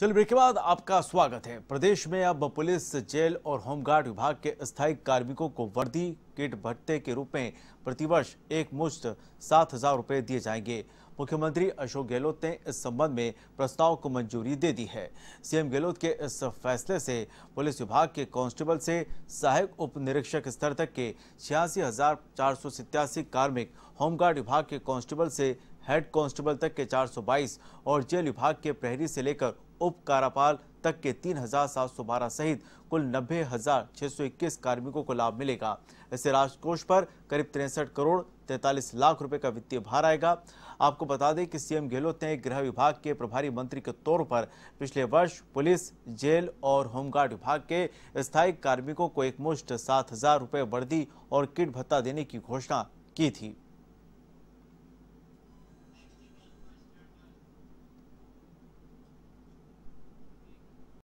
चलिए ब्रेक के बाद आपका स्वागत है प्रदेश में अब पुलिस जेल और होमगार्ड विभाग के स्थायी कार्मिकों को वर्दी किट भत्ते के रूप में प्रतिवर्ष एक मुश्त सात हजार रूपए दिए जाएंगे मुख्यमंत्री अशोक गहलोत ने इस संबंध में प्रस्ताव को मंजूरी दे दी है सीएम गहलोत के इस फैसले से पुलिस विभाग के कांस्टेबल से सहायक उप निरीक्षक स्तर तक के छियासी कार्मिक होमगार्ड विभाग के कांस्टेबल से हेड कांस्टेबल तक के 422 और जेल विभाग के प्रहरी से लेकर उप कारापाल तक के 3,712 सहित कुल नब्बे कार्मिकों को लाभ मिलेगा इससे राजकोष पर करीब तिरसठ करोड़ तैतालीस लाख रुपए का वित्तीय भार आएगा आपको बता दें कि सीएम गहलोत ने गृह विभाग के प्रभारी मंत्री के तौर पर पिछले वर्ष पुलिस जेल और होमगार्ड विभाग के स्थायी कार्मिकों को एकमुश्त सात हजार रुपये वर्दी और किट भत्ता देने की घोषणा की थी